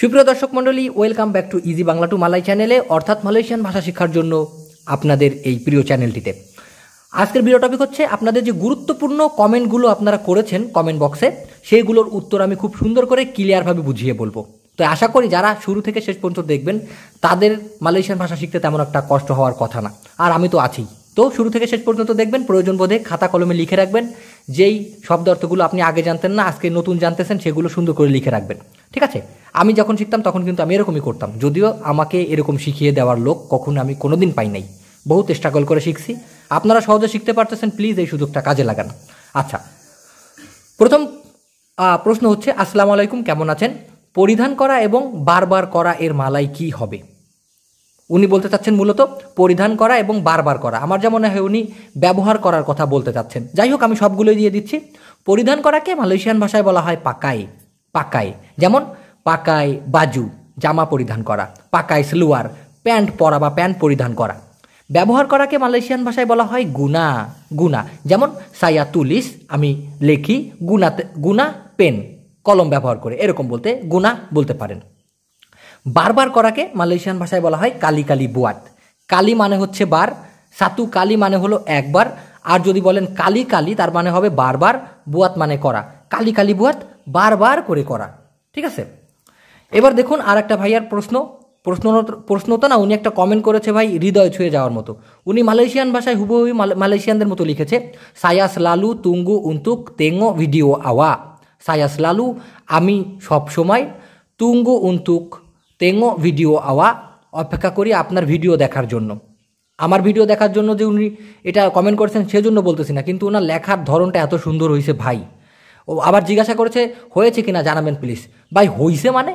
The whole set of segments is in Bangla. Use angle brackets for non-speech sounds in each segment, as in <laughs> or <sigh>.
সুপ্রিয় দর্শক মন্ডলী welcome back to easy Bangla to Malay চ্যানেলে অর্থাৎ মালয়েশিয়ান ভাষা শিক্ষার জন্য আপনাদের এই প্রিয় চ্যানেলটিতে আজকের ভিডিও টপিক হচ্ছে আপনাদের যে গুরুত্বপূর্ণ কমেন্টগুলো আপনারা করেছেন কমেন্ট বক্সে সেইগুলোর উত্তর আমি খুব সুন্দর করে ক্লিয়ারভাবে বুঝিয়ে বলবো তো আশা করি যারা শুরু থেকে শেষ পর্যন্ত দেখবেন তাদের মালয়েশিয়ান ভাষা শিখতে তেমন একটা কষ্ট হওয়ার কথা না আর আমি তো আছি তো শুরু থেকে শেষ পর্যন্ত দেখবেন প্রয়োজন বোধে খাতা কলমে লিখে রাখবেন যেই শব্দ অর্থগুলো আপনি আগে জানতেন না আজকে নতুন জানতেছেন সেগুলো সুন্দর করে লিখে রাখবেন ঠিক আছে আমি যখন শিখতাম তখন কিন্তু আমি এরকমই করতাম যদিও আমাকে এরকম শিখিয়ে দেওয়ার লোক কখনো আমি কোনো দিন পাই নাই বহু স্ট্রাগল করে শিখছি আপনারা সহজে শিখতে পারতেছেন প্লিজ এই সুযোগটা কাজে লাগান আচ্ছা প্রথম প্রশ্ন হচ্ছে আসসালামু আলাইকুম কেমন আছেন পরিধান করা এবং বারবার করা এর মালাই কি হবে উনি বলতে চাচ্ছেন মূলত পরিধান করা এবং বারবার করা আমার যেমন হয় উনি ব্যবহার করার কথা বলতে চাচ্ছেন যাই হোক আমি সবগুলোই দিয়ে দিচ্ছি পরিধান করাকে মালয়েশিয়ান ভাষায় বলা হয় পাকাই পাকায় যেমন পাকায় বাজু জামা পরিধান করা পাকায় স্লোয়ার প্যান্ট পরা বা প্যান্ট পরিধান করা ব্যবহার করাকে মালয়েশিয়ান ভাষায় বলা হয় গুনা গুনা যেমন সায়া তুলিস আমি লেখি গুনাতে গুনা পেন কলম ব্যবহার করে এরকম বলতে গুনা বলতে পারেন বারবার করাকে মালয়েশিয়ান ভাষায় বলা হয় কালি কালি বুয়াত কালি মানে হচ্ছে বার সাতু কালি মানে হলো একবার আর যদি বলেন কালি কালি তার মানে হবে বারবার বুয়াত মানে করা কালি কালি বুয়াত বারবার করে করা ঠিক আছে এবার দেখুন আর একটা ভাইয়ার প্রশ্ন প্রশ্ন প্রশ্ন তো না উনি একটা কমেন্ট করেছে ভাই হৃদয় ছুঁয়ে যাওয়ার মতো উনি মালয়েশিয়ান ভাষায় হুবহুবি মালয়েশিয়ানদের মতো লিখেছে সায়াস লালু তুঙ্গু উন্তুক তেঙ্গো ভিডিও আওয়া সায়াস লালু আমি সব সময় তুঙ্গু উন্তুক তেঙ্গো ভিডিও আওয়া অপেক্ষা করি আপনার ভিডিও দেখার জন্য আমার ভিডিও দেখার জন্য যে উনি এটা কমেন্ট করেছেন সেজন্য বলতেছি না কিন্তু ওনার লেখার ধরনটা এত সুন্দর হয়েছে ভাই ও আবার জিজ্ঞাসা করেছে হয়েছে কিনা জানাবেন প্লিজ ভাই হইছে মানে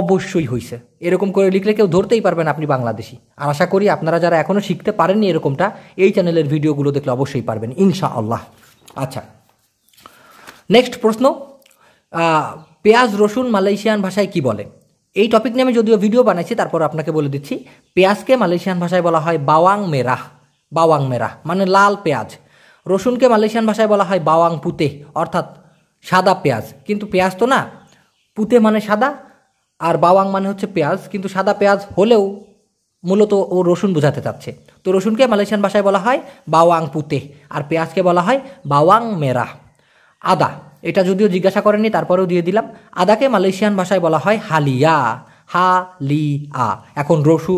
অবশ্যই হইছে এরকম করে লিখলে কেউ ধরতেই পারবেন আপনি বাংলাদেশি আর আশা করি আপনারা যারা এখনও শিখতে পারেননি এরকমটা এই চ্যানেলের ভিডিওগুলো দেখলে অবশ্যই পারবেন ইনশা আল্লাহ আচ্ছা নেক্সট প্রশ্ন পেঁয়াজ রসুন মালয়েশিয়ান ভাষায় কি বলে এই টপিক নিয়ে আমি যদিও ভিডিও বানাইছি তারপর আপনাকে বলে দিচ্ছি পেঁয়াজকে মালয়েশিয়ান ভাষায় বলা হয় বাওয়াং মেরাহ বাওয়াং মেরাহ মানে লাল পেঁয়াজ রসুনকে মালয়েশিয়ান ভাষায় বলা হয় বাওয়াং পুতে অর্থাৎ সাদা পেঁয়াজ কিন্তু পেঁয়াজ তো না পুঁতে মানে সাদা আর বাওয়াং মানে হচ্ছে পেঁয়াজ কিন্তু সাদা পেঁয়াজ হলেও মূলত ও রসুন বোঝাতে চাচ্ছে তো রসুনকে মালয়েশিয়ান ভাষায় বলা হয় বাওয়াং পুতে আর পেঁয়াজকে বলা হয় বাওয়াং মেরা আদা এটা যদিও জিজ্ঞাসা করেনি তারপরেও দিয়ে দিলাম আদাকে মালয়েশিয়ান ভাষায় বলা হয় হালিয়া হা লি আ এখন রসু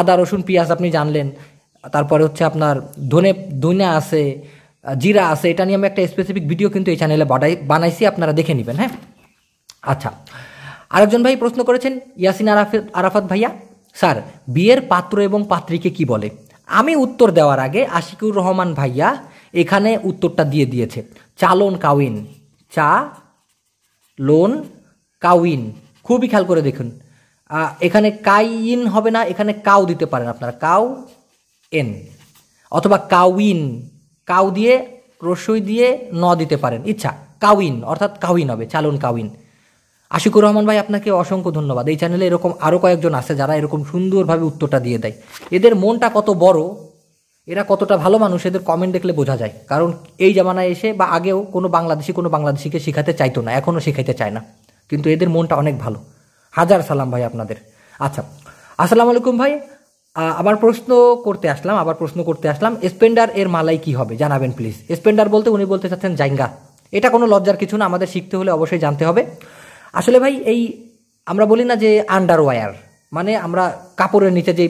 আদা রসুন পেঁয়াজ আপনি জানলেন তারপরে হচ্ছে আপনার ধনে ধনে আছে জিরা আছে এটা নিয়ে আমি একটা স্পেসিফিক ভিডিও কিন্তু এই চ্যানেলে বানাই বানাইছি আপনারা দেখে নেবেন হ্যাঁ আচ্ছা আরেকজন ভাই প্রশ্ন করেছেন ইয়াসিন আরাফাত আরাফাত ভাইয়া স্যার বিয়ের পাত্র এবং পাত্রীকে কি বলে আমি উত্তর দেওয়ার আগে আশিকুর রহমান ভাইয়া এখানে উত্তরটা দিয়ে দিয়েছে চালন কাউইন চা লোন কাউইন খুবই খেয়াল করে দেখুন এখানে কাইন হবে না এখানে কাউ দিতে পারেন আপনারা কাউ এন অথবা কাউইন কাউ দিয়ে রসই দিয়ে ন দিতে পারেন ইচ্ছা কাউইন অর্থাৎ কাউইন হবে চালুন কাউইন আশিকুর রহমান ভাই আপনাকে অসংখ্য ধন্যবাদ এই চ্যানেলে এরকম আরও কয়েকজন আছে যারা এরকম সুন্দরভাবে উত্তরটা দিয়ে দেয় এদের মনটা কত বড় এরা কতটা ভালো মানুষ এদের কমেন্ট দেখলে বোঝা যায় কারণ এই জামানায় এসে বা আগেও কোনো বাংলাদেশি কোনো বাংলাদেশিকে শেখাতে চাইতো না এখনও শেখাইতে চায় না কিন্তু এদের মনটা অনেক ভালো হাজার সালাম ভাই আপনাদের আচ্ছা আসসালামু আলাইকুম ভাই আবার প্রশ্ন করতে আসলাম আবার প্রশ্ন করতে আসলাম স্পেন্ডার এর মালাই কি হবে জানাবেন প্লিজ স্পেন্ডার বলতে উনি বলতে চাচ্ছেন জাইঙ্গা এটা কোনো লজ্জার কিছু না আমাদের শিখতে হলে অবশ্যই জানতে হবে আসলে ভাই এই আমরা বলি না যে আন্ডার ওয়ার মানে আমরা কাপড়ের নিচে যে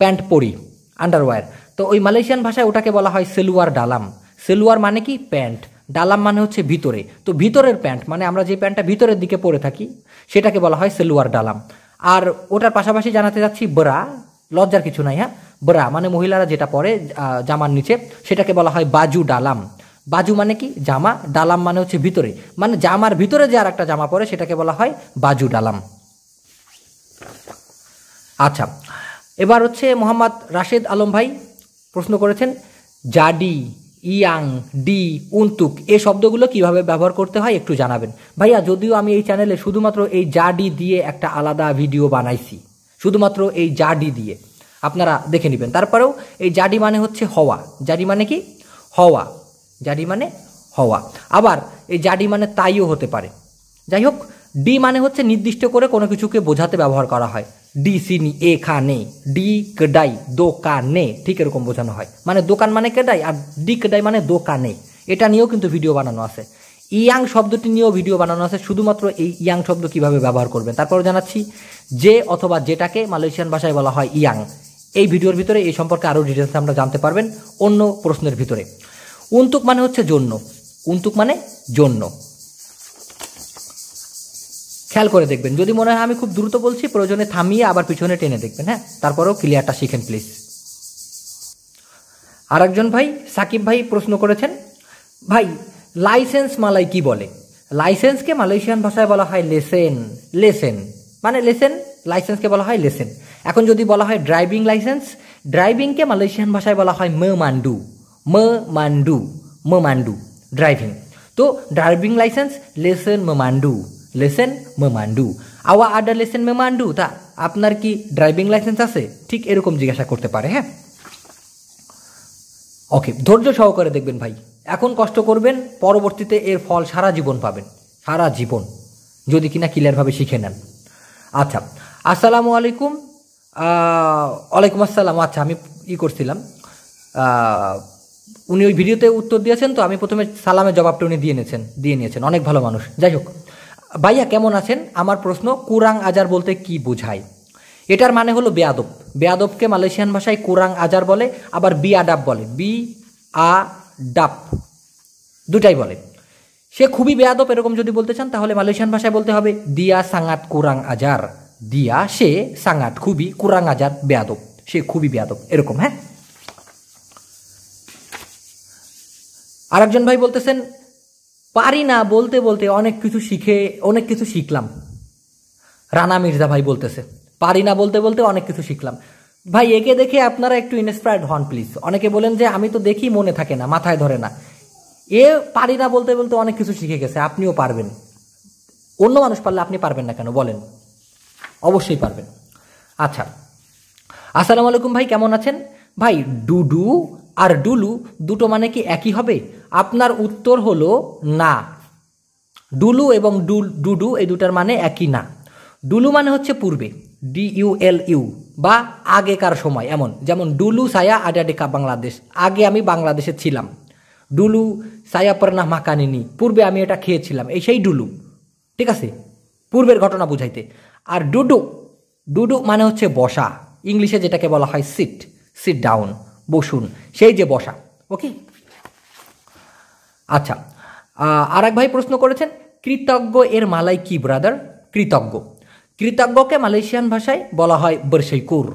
প্যান্ট পরি আন্ডার ওয়ার তো ওই মালয়েশিয়ান ভাষায় ওটাকে বলা হয় সেলুয়ার ডালাম সেলুয়ার মানে কি প্যান্ট ডালাম মানে হচ্ছে ভিতরে তো ভিতরের প্যান্ট মানে আমরা যে প্যান্টটা ভিতরের দিকে পরে থাকি সেটাকে বলা হয় সেলুয়ার ডালাম আর ওটার পাশাপাশি জানাতে যাচ্ছি বরা লজ্জার কিছু নাই হ্যাঁ ব্রা মানে মহিলারা যেটা পরে জামার নিচে সেটাকে বলা হয় বাজু ডালাম বাজু মানে কি জামা ডালাম মানে হচ্ছে ভিতরে মানে জামার ভিতরে যে আর একটা জামা পরে সেটাকে বলা হয় বাজু ডালাম আচ্ছা এবার হচ্ছে মোহাম্মদ রাশেদ আলম ভাই প্রশ্ন করেছেন জাডি ইয়াং ডি উন্তুক এ শব্দগুলো কিভাবে ব্যবহার করতে হয় একটু জানাবেন ভাইয়া যদিও আমি এই চ্যানেলে শুধুমাত্র এই জাডি দিয়ে একটা আলাদা ভিডিও বানাইছি শুধুমাত্র এই জাডি দিয়ে আপনারা দেখে নেবেন তারপরেও এই জাডি মানে হচ্ছে হওয়া জাডি মানে কি হওয়া জাডি মানে হওয়া আবার এই জাডি মানে তাইও হতে পারে যাই হোক ডি মানে হচ্ছে নির্দিষ্ট করে কোনো কিছুকে বোঝাতে ব্যবহার করা হয় ডি সিনি এ খা নে ডি কেডাই দোকানে ঠিক এরকম বোঝানো হয় মানে দোকান মানে কেডাই আর ডি কেডাই মানে দোকানে এটা নিয়েও কিন্তু ভিডিও বানানো আছে ইয়াং শব্দটি নিয়েও ভিডিও বানানো আছে শুধুমাত্র এই ইয়াং শব্দ কিভাবে ব্যবহার করবেন তারপরে জানাচ্ছি যে অথবা যেটাকে মালয়েশিয়ান ভাষায় বলা হয় ইয়াং এই ভিডিওর ভিতরে এই সম্পর্কে আরও ডিটেলস আমরা জানতে পারবেন অন্য প্রশ্নের ভিতরে উন্তুক মানে হচ্ছে জন্য উন্তুক মানে জন্য খেয়াল করে দেখবেন যদি মনে হয় আমি খুব দ্রুত বলছি প্রয়োজনে থামিয়ে আবার পিছনে টেনে দেখবেন হ্যাঁ তারপরেও ক্লিয়ারটা শিখেন প্লিজ আর ভাই সাকিব ভাই প্রশ্ন করেছেন ভাই লাইসেন্স মালাই কি বলে লাইসেন্সকে মালয়েশিয়ান ভাষায় বলা হয় লেসেন লেসেন মানে লেসেন লাইসেন্সকে বলা হয় লেসেন এখন যদি বলা হয় ড্রাইভিং লাইসেন্স ড্রাইভিংকে মালয়েশিয়ান ভাষায় বলা হয় ম মান্ডু ম মান্ডু ম মান্ডু ড্রাইভিং তো ড্রাইভিং লাইসেন্স লেসেন ম মান্ডু লেসেন ম মান্ডু আওয়া আডা লেসেন ম মান্ডু তা আপনার কি ড্রাইভিং লাইসেন্স আছে ঠিক এরকম জিজ্ঞাসা করতে পারে হ্যাঁ ওকে ধৈর্য সহকারে দেখবেন ভাই এখন কষ্ট করবেন পরবর্তীতে এর ফল সারা জীবন পাবেন সারা জীবন যদি কিনা ক্লিয়ারভাবে শিখে নেন আচ্ছা আসসালামু আলাইকুম ওয়ালাইকুম আসসালাম আচ্ছা আমি ই করছিলাম উনি ওই ভিডিওতে উত্তর দিয়েছেন তো আমি প্রথমে সালামের জবাবটা উনি দিয়ে নিয়েছেন দিয়ে নিয়েছেন অনেক ভালো মানুষ যাই হোক ভাইয়া কেমন আছেন আমার প্রশ্ন কুরাং আজার বলতে কি বোঝায় এটার মানে হলো বেয়াদব বেয়াদবকে মালয়েশিয়ান ভাষায় কুরাং আজার বলে আবার বি আডাব বলে বি আ ডাপ দুটাই বলে সে খুবই বেয়াদব এরকম যদি বলতে চান তাহলে মালয়েশিয়ান ভাষায় বলতে হবে দিয়া সাঙ্গাত কুরাং আজার দিয়া সে সাঙ্গাত খুবই কুরাং আজার বেয়াদব সে খুবই বেয়াদব এরকম হ্যাঁ আরেকজন ভাই বলতেছেন পারি না বলতে বলতে অনেক কিছু শিখে অনেক কিছু শিখলাম রানা মির্জা ভাই বলতেছে পারি না বলতে বলতে অনেক কিছু শিখলাম ভাই একে দেখে আপনারা একটু ইন্সপায়ার্ড হন প্লিজ অনেকে বলেন যে আমি তো দেখি মনে থাকে না মাথায় ধরে না এ পারি না বলতে বলতে অনেক কিছু শিখে গেছে আপনিও পারবেন অন্য মানুষ পারলে আপনি পারবেন না কেন বলেন অবশ্যই পারবেন আচ্ছা আসসালামু আলাইকুম ভাই কেমন আছেন ভাই ডুডু আর ডুলু দুটো মানে কি একই হবে আপনার উত্তর হলো না ডুলু এবং ডুল ডুডু এই দুটার মানে একই না ডুলু মানে হচ্ছে পূর্বে ডি ইউ এল ইউ বা আগেকার সময় এমন যেমন ডুলু সায়া আডাডিকা বাংলাদেশ আগে আমি বাংলাদেশে ছিলাম ডুলু সায়া পরনা মাকানিনি পূর্বে আমি এটা খেয়েছিলাম এই সেই ডুলু ঠিক আছে পূর্বের ঘটনা বুঝাইতে আর ডুডু ডুডু মানে হচ্ছে বসা ইংলিশে যেটাকে বলা হয় সিট সিট ডাউন বসুন সেই যে বসা ওকে আচ্ছা আর এক ভাই প্রশ্ন করেছেন কৃতজ্ঞ এর মালাই কি ব্রাদার কৃতজ্ঞ কৃতজ্ঞকে মালয়েশিয়ান ভাষায় বলা হয় বর্ষৈকুর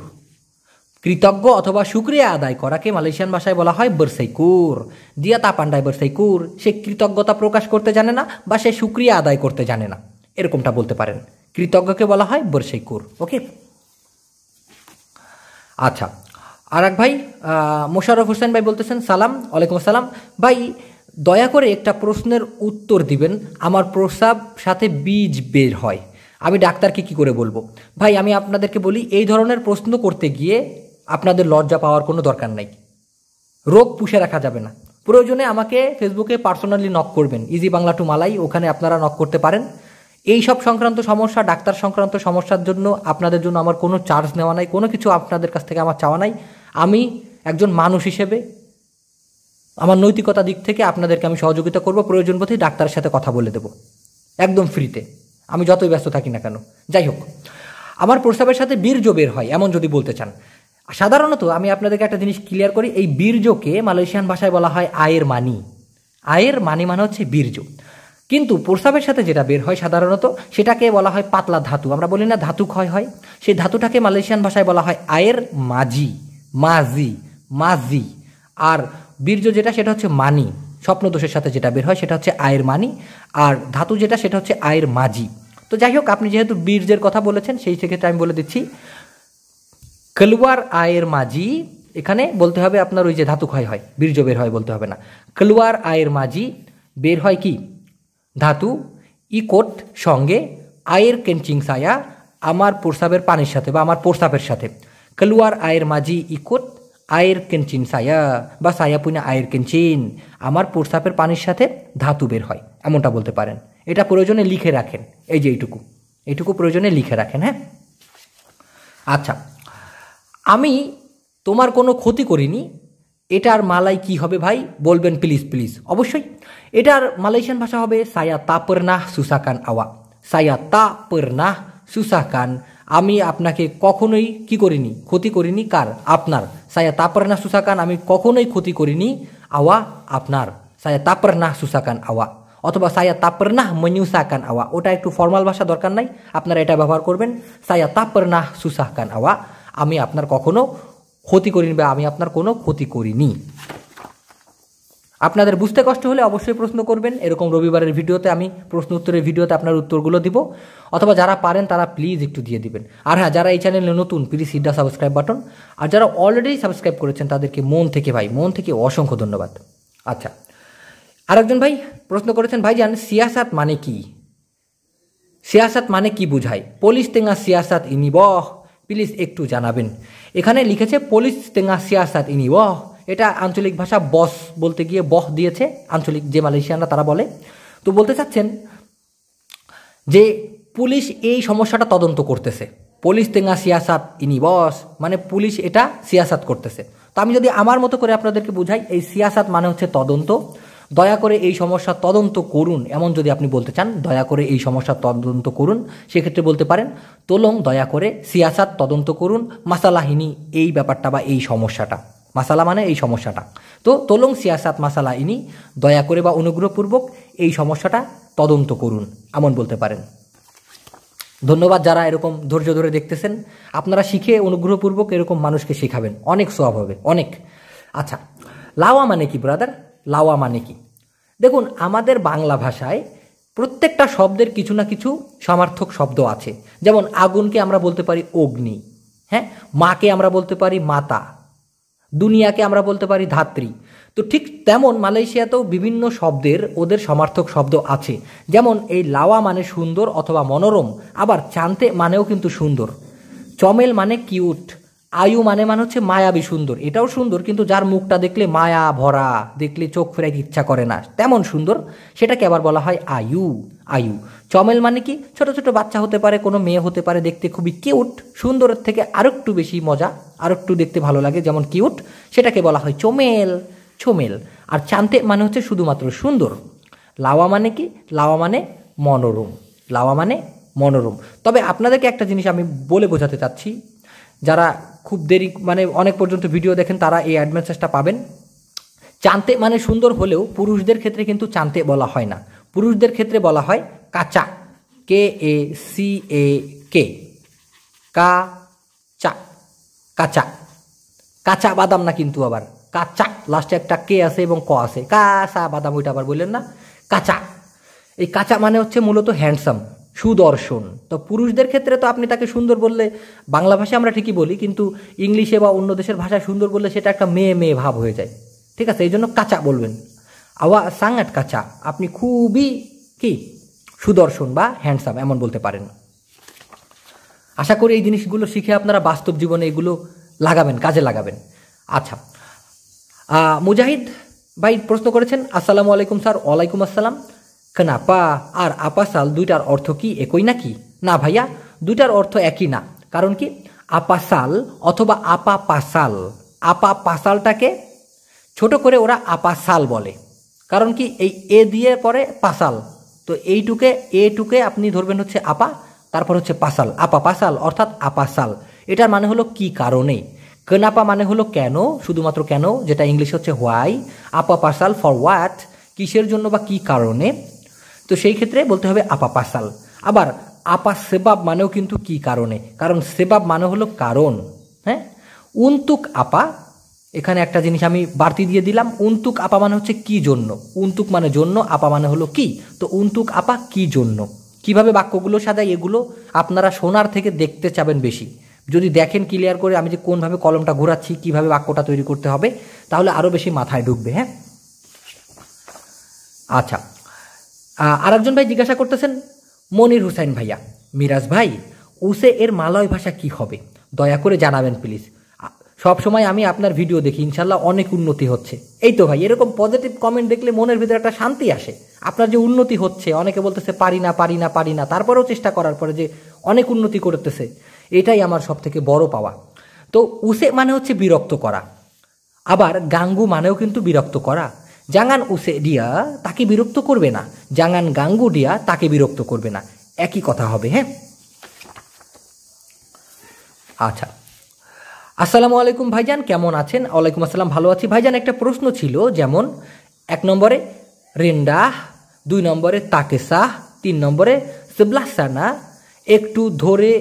কৃতজ্ঞ অথবা সুক্রিয়া আদায় করাকে মালয়েশিয়ান ভাষায় বলা হয় বর্ষাইকুর দিয়া তা পান্ডায় বর্ষাইকুর সে কৃতজ্ঞতা প্রকাশ করতে জানে না বা সে সুক্রিয়া আদায় করতে জানে না এরকমটা বলতে পারেন কৃতজ্ঞকে বলা হয় বর্ষাইকুর ওকে আচ্ছা আর এক ভাই মোশারফ হোসেন ভাই বলতেছেন সালাম ওয়ালাইকুম আসসালাম ভাই দয়া করে একটা প্রশ্নের উত্তর দিবেন আমার প্রস্রাব সাথে বীজ বের হয় আমি ডাক্তারকে কি করে বলবো ভাই আমি আপনাদেরকে বলি এই ধরনের প্রশ্ন করতে গিয়ে আপনাদের লজ্জা পাওয়ার কোনো দরকার নাই রোগ পুষে রাখা যাবে না প্রয়োজনে আমাকে ফেসবুকে পার্সোনালি নক করবেন ইজি বাংলা টু মালাই ওখানে আপনারা নক করতে পারেন এই সব সংক্রান্ত সমস্যা ডাক্তার সংক্রান্ত সমস্যার জন্য আপনাদের জন্য আমার কোনো চার্জ নেওয়া নাই কোনো কিছু আপনাদের কাছ থেকে আমার চাওয়া নাই আমি একজন মানুষ হিসেবে আমার নৈতিকতা দিক থেকে আপনাদেরকে আমি সহযোগিতা করব প্রয়োজন বোধে ডাক্তারের সাথে কথা বলে দেব একদম ফ্রিতে আমি যতই ব্যস্ত থাকি না কেন যাই হোক আমার প্রস্তাবের সাথে বীর্য বের হয় এমন যদি বলতে চান সাধারণত আমি আপনাদেরকে একটা জিনিস ক্লিয়ার করি এই বীর্যকে মালয়েশিয়ান ভাষায় বলা হয় আয়ের মানি আয়ের মানি মানে হচ্ছে বীর্য কিন্তু প্রস্তাবের সাথে যেটা বের হয় সাধারণত সেটাকে বলা হয় পাতলা ধাতু আমরা বলি না ধাতু ক্ষয় হয় সেই ধাতুটাকে মালয়েশিয়ান ভাষায় বলা হয় আয়ের মাজি মাজি মাজি আর বীর্য যেটা সেটা হচ্ছে মানি স্বপ্নদোষের সাথে যেটা বের হয় সেটা হচ্ছে আয়ের মানি আর ধাতু যেটা সেটা হচ্ছে আয়ের মাঝি তো যাই হোক আপনি যেহেতু বীর্যের কথা বলেছেন সেই সেক্ষেত্রে আমি বলে দিচ্ছি কলুয়ার আয়ের মাঝি এখানে বলতে হবে আপনার ওই যে ধাতু ক্ষয় হয় বীর্য বের হয় বলতে হবে না কলুয়ার আয়ের মাঝি বের হয় কি ধাতু ইকোট সঙ্গে আয়ের কেঞ্চিং সায়া আমার প্রস্রাবের পানির সাথে বা আমার প্রস্রাবের সাথে কলুয়ার আয়ের মাঝি ইকোট আয়ের কেনচিন সায়া বা সায়া পুনে আয়ের কেনচিন আমার প্রস্রাবের পানির সাথে ধাতু বের হয় এমনটা বলতে পারেন এটা প্রয়োজনে লিখে রাখেন এই যে এইটুকু এইটুকু প্রয়োজনে লিখে রাখেন হ্যাঁ আচ্ছা আমি তোমার কোনো ক্ষতি করিনি এটার মালাই কি হবে ভাই বলবেন প্লিজ প্লিজ অবশ্যই এটার মালয়েশিয়ান ভাষা হবে সায়া নাহ সুসাকান আওয়া সায়া তাপরনাহ সুসাকান আমি আপনাকে কখনোই কি করিনি ক্ষতি করিনি কার আপনার সায়া তাপর না সুসাকান আমি কখনোই ক্ষতি করিনি আওয়া আপনার সায়া তাপর না সুসাকান আওয়া অথবা সায়া তাপর না মনুসাকান আওয়া ওটা একটু ফর্মাল ভাষা দরকার নাই আপনারা এটা ব্যবহার করবেন সায়া তাপর না সুসাকান আওয়া আমি আপনার কখনো ক্ষতি করিনি বা আমি আপনার কোনো ক্ষতি করিনি আপনাদের বুঝতে কষ্ট হলে অবশ্যই প্রশ্ন করবেন এরকম রবিবারের ভিডিওতে আমি প্রশ্ন উত্তরের ভিডিওতে আপনার উত্তরগুলো দিব অথবা যারা পারেন তারা প্লিজ একটু দিয়ে দিবেন আর হ্যাঁ যারা এই চ্যানেলে নতুন প্লিজ সিডা সাবস্ক্রাইব বাটন আর যারা অলরেডি সাবস্ক্রাইব করেছেন তাদেরকে মন থেকে ভাই মন থেকে অসংখ্য ধন্যবাদ আচ্ছা আরেকজন ভাই প্রশ্ন করেছেন ভাই জান সিয়াসাত মানে কি সিয়াসাত মানে কি বুঝায় পলিশ তেঙা সিয়াসাত ইনি বহ প্লিজ একটু জানাবেন এখানে লিখেছে পলিশ তেঙা সিয়াসাত ইনি বহ এটা আঞ্চলিক ভাষা বস বলতে গিয়ে বহ দিয়েছে আঞ্চলিক যে মালয়েশিয়ানরা তারা বলে তো বলতে চাচ্ছেন যে পুলিশ এই সমস্যাটা তদন্ত করতেছে পুলিশ তেঙা সিয়াসাত ইনি বস মানে পুলিশ এটা সিয়াসাত করতেছে তো আমি যদি আমার মতো করে আপনাদেরকে বুঝাই এই সিয়াসাত মানে হচ্ছে তদন্ত দয়া করে এই সমস্যা তদন্ত করুন এমন যদি আপনি বলতে চান দয়া করে এই সমস্যা তদন্ত করুন সেক্ষেত্রে বলতে পারেন তোলং দয়া করে সিয়াসাত তদন্ত করুন মাসালাহিনী এই ব্যাপারটা বা এই সমস্যাটা মাসালা মানে এই সমস্যাটা তো তলং সিয়াসাত মাসালা ইনি দয়া করে বা অনুগ্রহপূর্বক এই সমস্যাটা তদন্ত করুন এমন বলতে পারেন ধন্যবাদ যারা এরকম ধৈর্য ধরে দেখতেছেন আপনারা শিখে অনুগ্রহপূর্বক এরকম মানুষকে শেখাবেন অনেক সব হবে অনেক আচ্ছা লাওয়া মানে কি ব্রাদার লাওয়া মানে কি দেখুন আমাদের বাংলা ভাষায় প্রত্যেকটা শব্দের কিছু না কিছু সমার্থক শব্দ আছে যেমন আগুনকে আমরা বলতে পারি অগ্নি হ্যাঁ মাকে আমরা বলতে পারি মাতা দুনিয়াকে আমরা বলতে পারি ধাত্রী তো ঠিক তেমন মালয়েশিয়াতেও বিভিন্ন শব্দের ওদের সমার্থক শব্দ আছে যেমন এই লাওয়া মানে সুন্দর অথবা মনোরম আবার চান্তে মানেও কিন্তু সুন্দর চমেল মানে কিউট আয়ু মানে মানে হচ্ছে মায়াবী সুন্দর এটাও সুন্দর কিন্তু যার মুখটা দেখলে মায়া ভরা দেখলে চোখ ফেরাইতে ইচ্ছা করে না তেমন সুন্দর সেটাকে আবার বলা হয় আয়ু আয়ু চমেল মানে কি ছোট ছোট বাচ্চা হতে পারে কোনো মেয়ে হতে পারে দেখতে খুবই কিউট সুন্দরের থেকে আর একটু বেশি মজা আর একটু দেখতে ভালো লাগে যেমন কিউট সেটাকে বলা হয় চমেল চমেল আর চান্তে মানে হচ্ছে শুধুমাত্র সুন্দর লাওয়া মানে কি লাওয়া মানে মনোরম লাওয়া মানে মনোরম তবে আপনাদেরকে একটা জিনিস আমি বলে বোঝাতে চাচ্ছি যারা খুব দেরি মানে অনেক পর্যন্ত ভিডিও দেখেন তারা এই অ্যাডভেঞ্চার্সটা পাবেন চান্তে মানে সুন্দর হলেও পুরুষদের ক্ষেত্রে কিন্তু চান্তে বলা হয় না পুরুষদের ক্ষেত্রে বলা হয় কাঁচা কে এ সি এ কে কা চা কাঁচা কাঁচা বাদাম না কিন্তু আবার কাঁচা লাস্টে একটা কে আছে এবং ক আছে কাঁচা বাদাম ওইটা আবার বললেন না কাঁচা এই কাঁচা মানে হচ্ছে মূলত হ্যান্ডসাম সুদর্শন তো পুরুষদের ক্ষেত্রে তো আপনি তাকে সুন্দর বললে বাংলা ভাষায় আমরা ঠিকই বলি কিন্তু ইংলিশে বা অন্য দেশের ভাষায় সুন্দর বললে সেটা একটা মেয়ে মেয়ে ভাব হয়ে যায় ঠিক আছে এই জন্য কাঁচা বলবেন আওয়া সাংট কাঁচা আপনি খুবই কি সুদর্শন বা হ্যান্ডসাম এমন বলতে পারেন আশা করি এই জিনিসগুলো শিখে আপনারা বাস্তব জীবনে এগুলো লাগাবেন কাজে লাগাবেন আচ্ছা মুজাহিদ ভাই প্রশ্ন করেছেন আসসালামু আলাইকুম স্যার ওয়ালাইকুম আসসালাম পা আর আপাসাল দুইটার অর্থ কি একই নাকি না ভাইয়া দুইটার অর্থ একই না কারণ কি আপাসাল অথবা আপা পাসাল আপা পাসালটাকে ছোট করে ওরা আপাসাল বলে কারণ কি এই এ দিয়ে পরে পাসাল তো এইটুকে এটুকে আপনি ধরবেন হচ্ছে আপা তারপর হচ্ছে পাসাল আপা পাসাল অর্থাৎ আপাসাল এটার মানে হলো কি কারণে কেনাপা মানে হলো কেন শুধুমাত্র কেন যেটা ইংলিশে হচ্ছে হোয়াই আপা পাসাল ফর হোয়াট কিসের জন্য বা কি কারণে তো সেই ক্ষেত্রে বলতে হবে আপা পাসাল আবার আপা সেবাব মানেও কিন্তু কি কারণে কারণ সেবাব মানে হলো কারণ হ্যাঁ উন্তুক আপা এখানে একটা জিনিস আমি বাড়তি দিয়ে দিলাম উন্তুক আপা মানে হচ্ছে কি জন্য উন্তুক মানে জন্য আপা মানে হলো কি তো উন্তুক আপা কি জন্য কিভাবে বাক্যগুলো সাজাই এগুলো আপনারা সোনার থেকে দেখতে চাবেন বেশি যদি দেখেন ক্লিয়ার করে আমি যে কোনভাবে কলমটা ঘোরাচ্ছি কিভাবে বাক্যটা তৈরি করতে হবে তাহলে আরও বেশি মাথায় ঢুকবে হ্যাঁ আচ্ছা আর একজন ভাই জিজ্ঞাসা করতেছেন মনির হুসাইন ভাইয়া মিরাজ ভাই উসে এর মালয় ভাষা কি হবে দয়া করে জানাবেন প্লিজ সব সময় আমি আপনার ভিডিও দেখি ইনশাল্লাহ অনেক উন্নতি হচ্ছে এই তো ভাই এরকম পজিটিভ কমেন্ট দেখলে মনের ভিতরে একটা শান্তি আসে আপনার যে উন্নতি হচ্ছে অনেকে বলতেছে পারি না পারি না পারি না তারপরেও চেষ্টা করার পরে যে অনেক উন্নতি করতেছে এটাই আমার সব থেকে বড় পাওয়া তো উসে মানে হচ্ছে বিরক্ত করা আবার গাঙ্গু মানেও কিন্তু বিরক্ত করা জাঙ্গান উসে ডিয়া তাকে বিরক্ত করবে না জাঙ্গান গাঙ্গু ডিয়া তাকে বিরক্ত করবে না একই কথা হবে হ্যাঁ আচ্ছা আসসালামু আলাইকুম ভাইজান কেমন আছেন ওয়ালাইকুম আসসালাম ভালো আছি ভাইজান একটা প্রশ্ন ছিল যেমন এক নম্বরে রেন্ডাহ দুই নম্বরে তাকেসাহ তিন নম্বরে সেবলাসানা একটু ধরে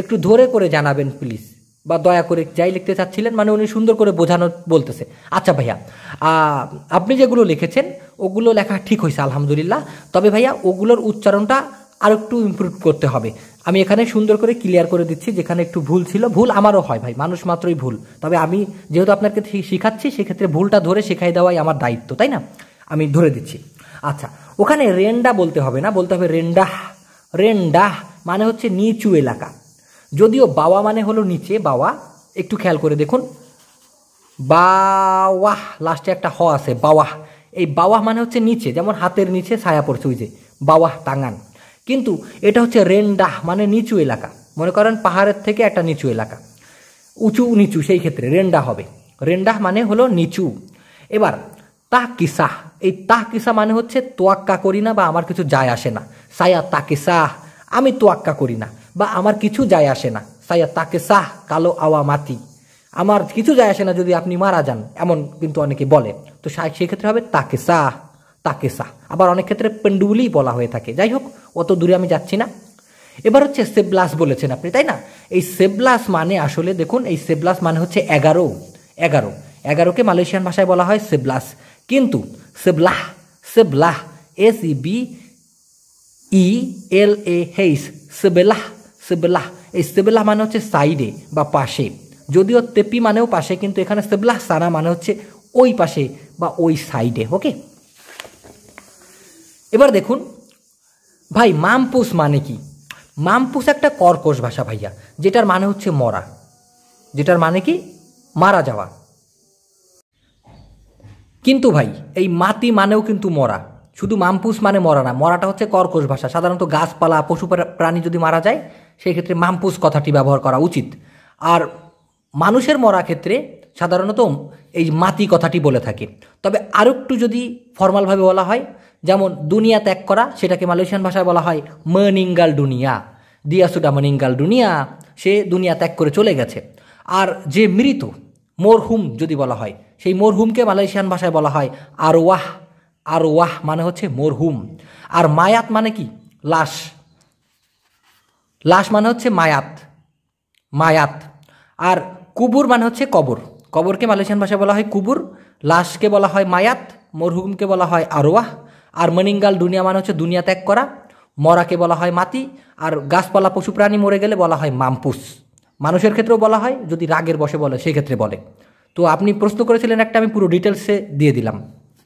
একটু ধরে করে জানাবেন প্লিজ বা দয়া করে যাই লিখতে চাচ্ছিলেন মানে উনি সুন্দর করে বোঝানো বলতেছে আচ্ছা ভাইয়া আপনি যেগুলো লিখেছেন ওগুলো লেখা ঠিক হয়েছে আলহামদুলিল্লাহ তবে ভাইয়া ওগুলোর উচ্চারণটা আর একটু ইম্প্রুভ করতে হবে আমি এখানে সুন্দর করে ক্লিয়ার করে দিচ্ছি যেখানে একটু ভুল ছিল ভুল আমারও হয় ভাই মানুষ মাত্রই ভুল তবে আমি যেহেতু আপনাকে শেখাচ্ছি সেক্ষেত্রে ভুলটা ধরে শেখাই দেওয়াই আমার দায়িত্ব তাই না আমি ধরে দিচ্ছি আচ্ছা ওখানে রেন্ডা বলতে হবে না বলতে হবে রেন্ডাহ রেন্ডাহ মানে হচ্ছে নিচু এলাকা যদিও বাওয়া মানে হলো নিচে বাওয়া একটু খেয়াল করে দেখুন বাওয়াহ লাস্টে একটা হ আছে বাওয়াহ এই বাওয়াহ মানে হচ্ছে নিচে যেমন হাতের নিচে ছায়া পড়ছে ওই যে বাওয়াহ টাঙান কিন্তু এটা হচ্ছে রেনডাহ মানে নিচু এলাকা মনে করেন পাহাড়ের থেকে একটা নিচু এলাকা উঁচু নিচু সেই ক্ষেত্রে রেন্ডা হবে রেন্ডা মানে হলো নিচু এবার তাকিসাহ এই কিসা মানে হচ্ছে তোয়াক্কা করি না বা আমার কিছু যায় আসে না সায়া তাকিসাহ আমি তোয়াক্কা করি না বা আমার কিছু যায় আসে না সায়া সাহ কালো আওয়া মাতি আমার কিছু যায় আসে না যদি আপনি মারা যান এমন কিন্তু অনেকে বলে তো সেক্ষেত্রে হবে তাকে সাহ তাকেসা আবার অনেক ক্ষেত্রে পেন্ডুলি বলা হয়ে থাকে যাই হোক অত দূরে আমি যাচ্ছি না এবার হচ্ছে সেবলাস বলেছেন আপনি তাই না এই সেবলাস মানে আসলে দেখুন এই সেবলাস মানে হচ্ছে এগারো এগারো এগারোকে মালয়েশিয়ান ভাষায় বলা হয় সেবলাস কিন্তু সেবলাহ সেবলাহ S E B E L A H সেবেলাহ সেবেলাহ এই সেবেলাহ মানে হচ্ছে সাইডে বা পাশে যদিও তেপি মানেও পাশে কিন্তু এখানে সেবলাহ সানা মানে হচ্ছে ওই পাশে বা ওই সাইডে ওকে এবার দেখুন ভাই মামপুস মানে কি মামপুস একটা কর্কশ ভাষা ভাইয়া যেটার মানে হচ্ছে মরা যেটার মানে কি মারা যাওয়া কিন্তু ভাই এই মাতি মানেও কিন্তু মরা শুধু মামপুস মানে মরা না মরাটা হচ্ছে কর্কশ ভাষা সাধারণত গাছপালা পশু প্রাণী যদি মারা যায় সেই ক্ষেত্রে মামপুস কথাটি ব্যবহার করা উচিত আর মানুষের মরা ক্ষেত্রে সাধারণত এই মাতি কথাটি বলে থাকে তবে আরেকটু যদি ফর্মালভাবে বলা হয় যেমন দুনিয়া ত্যাগ করা সেটাকে মালয়েশিয়ান ভাষায় বলা হয় মনিঙ্গাল দুনিয়া দিয়া মনিঙ্গাল দুনিয়া সে দুনিয়া ত্যাগ করে চলে গেছে আর যে মৃত মরহুম যদি বলা হয় সেই মরহুমকে মালয়েশিয়ান ভাষায় বলা হয় আর ওয়াহ আর ওয়াহ মানে হচ্ছে মরহুম আর মায়াত মানে কি লাশ লাশ মানে হচ্ছে মায়াত মায়াত আর কুবুর মানে হচ্ছে কবর কবরকে মালয়েশিয়ান ভাষায় বলা হয় কুবুর লাশকে বলা হয় মায়াত মরহুমকে বলা হয় আরোয়াহ আর মনিঙ্গাল দুনিয়া মানে হচ্ছে দুনিয়া ত্যাগ করা মরাকে বলা হয় মাতি আর গাছপালা পশু প্রাণী মরে গেলে বলা হয় মামপুস মানুষের ক্ষেত্রেও বলা হয় যদি রাগের বসে বলে সেই ক্ষেত্রে বলে তো আপনি প্রশ্ন করেছিলেন একটা আমি পুরো ডিটেলসে দিয়ে দিলাম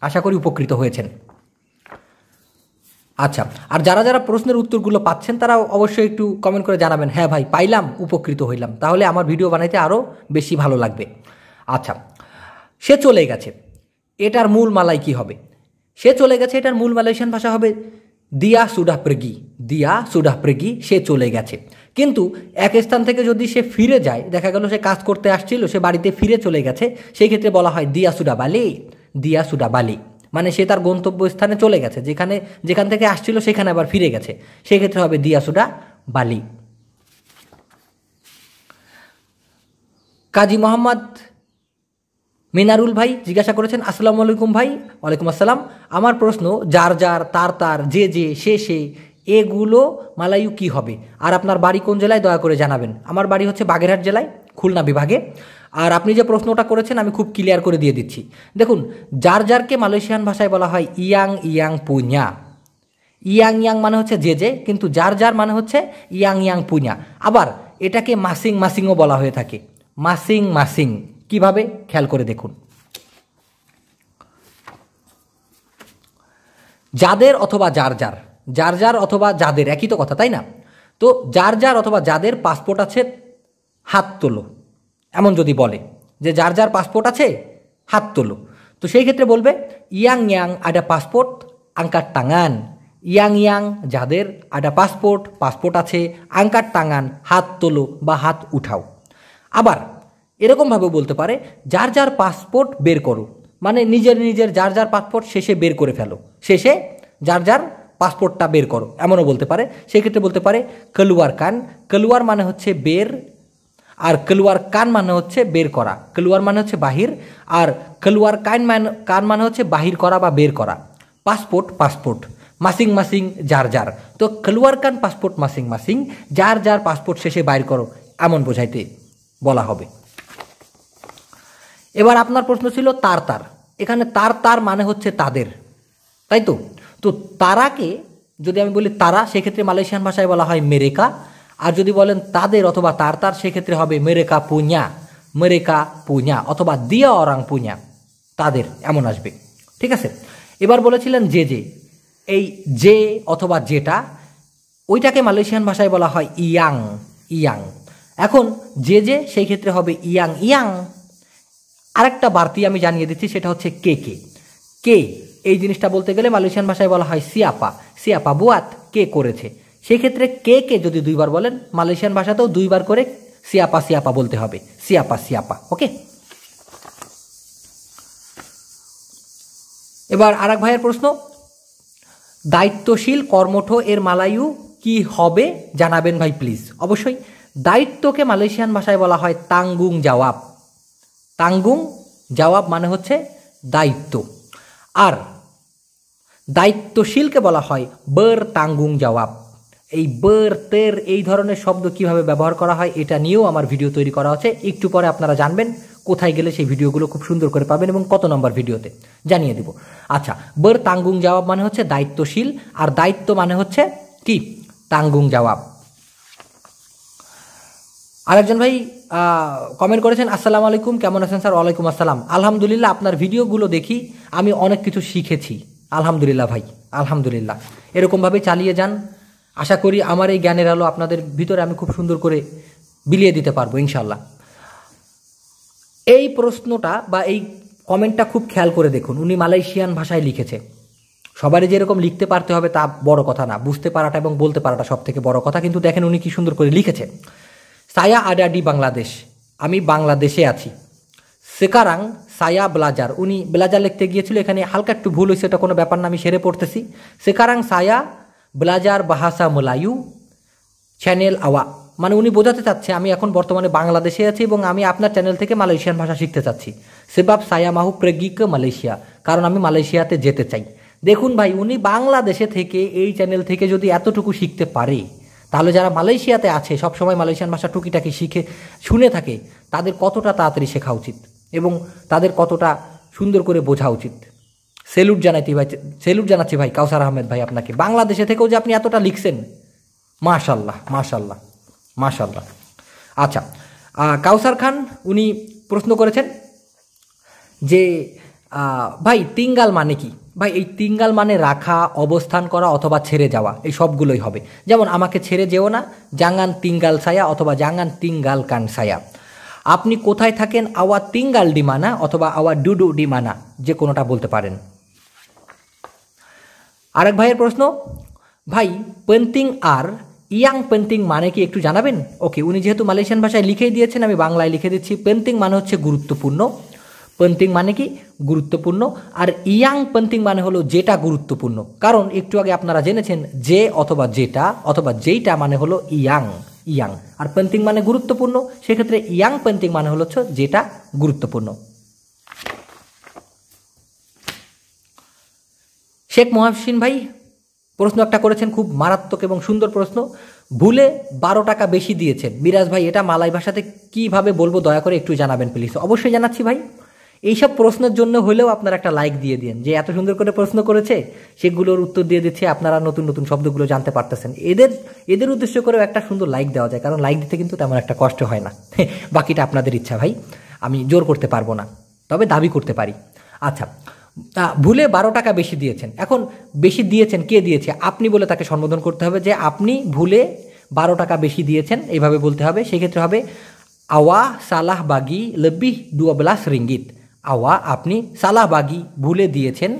আশা করি উপকৃত হয়েছেন আচ্ছা আর যারা যারা প্রশ্নের উত্তরগুলো পাচ্ছেন তারা অবশ্যই একটু কমেন্ট করে জানাবেন হ্যাঁ ভাই পাইলাম উপকৃত হইলাম তাহলে আমার ভিডিও বানাইতে আরও বেশি ভালো লাগবে আচ্ছা সে চলে গেছে এটার মূল মালাই কি হবে সে চলে গেছে এটার মূল মালয়েশিয়ান ভাষা হবে দিয়া সুডাপ্রেগি দিয়া সুডাপ্রেগি সে চলে গেছে কিন্তু এক স্থান থেকে যদি সে ফিরে যায় দেখা গেল সে কাজ করতে আসছিল সে বাড়িতে ফিরে চলে গেছে সেই ক্ষেত্রে বলা হয় দিয়া সুডাবালি দিয়া সুডাবালি মানে সে তার গন্তব্য স্থানে চলে গেছে যেখানে যেখান থেকে আসছিল সেখানে আবার ফিরে গেছে সেক্ষেত্রে হবে দিয়াসুডা বালি কাজী মোহাম্মদ মিনারুল ভাই জিজ্ঞাসা করেছেন আসসালাম আলাইকুম ভাই ওয়ালাইকুম আসসালাম আমার প্রশ্ন যার যার তার তার যে যে সে সে এগুলো মালায়ু কি হবে আর আপনার বাড়ি কোন জেলায় দয়া করে জানাবেন আমার বাড়ি হচ্ছে বাগেরহাট জেলায় খুলনা বিভাগে আর আপনি যে প্রশ্নটা করেছেন আমি খুব ক্লিয়ার করে দিয়ে দিচ্ছি দেখুন যার যারকে মালয়েশিয়ান ভাষায় বলা হয় ইয়াং ইয়াং পুঞা ইয়াং ইয়াং মানে হচ্ছে যে যে কিন্তু যার যার মানে হচ্ছে ইয়াং ইয়াং পুঞা আবার এটাকে মাসিং মাসিংও বলা হয়ে থাকে মাসিং মাসিং কিভাবে খেয়াল করে দেখুন যাদের অথবা যার যার যার যার অথবা যাদের একই তো কথা তাই না তো যার যার অথবা যাদের পাসপোর্ট আছে হাত তোলো এমন যদি বলে যে যার যার পাসপোর্ট আছে হাত তোলো তো সেই ক্ষেত্রে বলবে ইয়াং ইয়াং আডা পাসপোর্ট আঙ্কার টাঙান ইয়াং ইয়াং যাদের আডা পাসপোর্ট পাসপোর্ট আছে আঙ্কার টাঙান হাত তোলো বা হাত উঠাও আবার এরকমভাবে বলতে পারে যার যার পাসপোর্ট বের করো মানে নিজের নিজের যার যার পাসপোর্ট শেষে বের করে ফেলো শেষে যার যার পাসপোর্টটা বের করো এমনও বলতে পারে সেক্ষেত্রে বলতে পারে কলুয়ার কান কলুয়ার মানে হচ্ছে বের আর কলুয়ার কান মানে হচ্ছে বের করা কলুয়ার মানে হচ্ছে বাহির আর কলুয়ার কান মানে কান মানে হচ্ছে বাহির করা বা বের করা পাসপোর্ট পাসপোর্ট মাসিং মাসিং যার যার তো কলুয়ার কান পাসপোর্ট মাসিং মাসিং যার যার পাসপোর্ট শেষে বাইর করো এমন বোঝাইতে বলা হবে এবার আপনার প্রশ্ন ছিল তার তার এখানে তার তার মানে হচ্ছে তাদের তাই তো তো তারাকে যদি আমি বলি তারা সেক্ষেত্রে মালয়েশিয়ান ভাষায় বলা হয় মেরেকা আর যদি বলেন তাদের অথবা তার তার সেক্ষেত্রে হবে মেরেকা পুঁয়া মেরেকা পুঁয়া অথবা দিয়া অরাং পুঁয়া তাদের এমন আসবে ঠিক আছে এবার বলেছিলেন যে যে এই যে অথবা যেটা ওইটাকে মালয়েশিয়ান ভাষায় বলা হয় ইয়াং ইয়াং এখন যে যে সেই ক্ষেত্রে হবে ইয়াং ইয়াং আরেকটা বাড়তি আমি জানিয়ে দিচ্ছি সেটা হচ্ছে কে কে কে এই জিনিসটা বলতে গেলে মালয়েশিয়ান ভাষায় বলা হয় সিয়াপা সিয়াপা বুয়াত কে করেছে সেক্ষেত্রে কে কে যদি দুইবার বলেন মালয়েশিয়ান ভাষাতেও দুইবার করে সিয়াপা সিয়াপা বলতে হবে সিয়াপা সিয়াপা ওকে এবার আর এক ভাইয়ের প্রশ্ন দায়িত্বশীল কর্মঠ এর মালায়ু কি হবে জানাবেন ভাই প্লিজ অবশ্যই দায়িত্বকে মালয়েশিয়ান ভাষায় বলা হয় তাঙ্গুং জওয়াব তাঙ্গুং জবাব মানে হচ্ছে দায়িত্ব আর দায়িত্বশীলকে বলা হয় বর তাঙ্গুং জবাব এই বর তের এই ধরনের শব্দ কিভাবে ব্যবহার করা হয় এটা নিয়েও আমার ভিডিও তৈরি করা আছে একটু পরে আপনারা জানবেন কোথায় গেলে সেই ভিডিওগুলো খুব সুন্দর করে পাবেন এবং কত নম্বর ভিডিওতে জানিয়ে দেব আচ্ছা বর তাঙ্গুং জবাব মানে হচ্ছে দায়িত্বশীল আর দায়িত্ব মানে হচ্ছে কি তাঙ্গুং জবাব আরেকজন ভাই কমেন্ট করেছেন আসসালামু আলাইকুম কেমন আছেন স্যার ওয়ালাইকুম আসসালাম আলহামদুলিল্লাহ আপনার ভিডিওগুলো দেখি আমি অনেক কিছু শিখেছি আলহামদুলিল্লাহ ভাই আলহামদুলিল্লাহ এরকমভাবে চালিয়ে যান আশা করি আমার এই জ্ঞানের আলো আপনাদের ভিতরে আমি খুব সুন্দর করে বিলিয়ে দিতে পারবো ইনশাল্লাহ এই প্রশ্নটা বা এই কমেন্টটা খুব খেয়াল করে দেখুন উনি মালয়েশিয়ান ভাষায় লিখেছে সবারই যেরকম লিখতে পারতে হবে তা বড় কথা না বুঝতে পারাটা এবং বলতে পারাটা সব থেকে বড় কথা কিন্তু দেখেন উনি কি সুন্দর করে লিখেছে সায়া আডাডি বাংলাদেশ আমি বাংলাদেশে আছি সেকারাং সায়া ব্লাজার উনি ব্লাজার লিখতে গিয়েছিল এখানে হালকা একটু ভুল হয়েছে এটা কোনো ব্যাপার না আমি সেরে পড়তেছি সেকারাং সায়া ব্লাজার বাহাসা মোলায়ু চ্যানেল আওয়া মানে উনি বোঝাতে চাচ্ছে আমি এখন বর্তমানে বাংলাদেশে আছি এবং আমি আপনার চ্যানেল থেকে মালয়েশিয়ান ভাষা শিখতে চাচ্ছি সেবাব সায়া মাহু প্রেগিক মালয়েশিয়া কারণ আমি মালয়েশিয়াতে যেতে চাই দেখুন ভাই উনি বাংলাদেশে থেকে এই চ্যানেল থেকে যদি এতটুকু শিখতে পারে তাহলে যারা মালয়েশিয়াতে আছে সবসময় মালয়েশিয়ান ভাষা টুকিটাকি শিখে শুনে থাকে তাদের কতটা তাড়াতাড়ি শেখা উচিত এবং তাদের কতটা সুন্দর করে বোঝা উচিত সেলুট জানাইতে ভাই সেলুট জানাচ্ছি ভাই কাউসার আহমেদ ভাই আপনাকে বাংলাদেশে থেকেও যে আপনি এতটা লিখছেন মাশাল্লাহ মাশাল্লাহ মাশাল্লাহ আচ্ছা কাউসার খান উনি প্রশ্ন করেছেন যে ভাই তিঙ্গাল মানে কি বা এই তিঙ্গাল মানে রাখা অবস্থান করা অথবা ছেড়ে যাওয়া এই সবগুলোই হবে যেমন আমাকে ছেড়ে যেও না জাঙ্গান তিঙ্গাল সায়া অথবা জাঙ্গান তিঙ্গাল কান সায়া আপনি কোথায় থাকেন আওয়া তিঙ্গাল ডিমানা অথবা আওয়া ডুডু ডিমানা যে কোনোটা বলতে পারেন আরেক ভাইয়ের প্রশ্ন ভাই পেন্টিং আর ইয়াং পেন্টিং মানে কি একটু জানাবেন ওকে উনি যেহেতু মালয়েশিয়ান ভাষায় লিখেই দিয়েছেন আমি বাংলায় লিখে দিচ্ছি পেন্টিং মানে হচ্ছে গুরুত্বপূর্ণ পেন্টিং মানে কি গুরুত্বপূর্ণ আর ইয়াং পেন্টিং মানে হলো যেটা গুরুত্বপূর্ণ কারণ একটু আগে আপনারা জেনেছেন যে অথবা যেটা অথবা যেইটা মানে হলো ইয়াং ইয়াং আর পেন্টিং মানে গুরুত্বপূর্ণ সেক্ষেত্রে ইয়াং পেন্টিং মানে হলো যেটা গুরুত্বপূর্ণ শেখ মহাসিন ভাই প্রশ্ন একটা করেছেন খুব মারাত্মক এবং সুন্দর প্রশ্ন ভুলে বারো টাকা বেশি দিয়েছেন বিরাজ ভাই এটা মালাই ভাষাতে কিভাবে বলবো দয়া করে একটু জানাবেন প্লিজ অবশ্যই জানাচ্ছি ভাই এইসব প্রশ্নের জন্য হলেও আপনারা একটা লাইক দিয়ে দিন যে এত সুন্দর করে প্রশ্ন করেছে সেগুলোর উত্তর দিয়ে দিচ্ছে আপনারা নতুন নতুন শব্দগুলো জানতে পারতেছেন এদের এদের উদ্দেশ্য করেও একটা সুন্দর লাইক দেওয়া যায় কারণ লাইক দিতে কিন্তু তেমন একটা কষ্ট হয় না <laughs> বাকিটা আপনাদের ইচ্ছা ভাই আমি জোর করতে পারবো না তবে দাবি করতে পারি আচ্ছা ভুলে বারো টাকা বেশি দিয়েছেন এখন বেশি দিয়েছেন কে দিয়েছে আপনি বলে তাকে সম্বোধন করতে হবে যে আপনি ভুলে বারো টাকা বেশি দিয়েছেন এইভাবে বলতে হবে সেক্ষেত্রে হবে আওয়া সালাহ বাগি লব্বি দুয়াবলাস রিঙ্গিত আওয়া আপনি সালাহবাগি ভুলে দিয়েছেন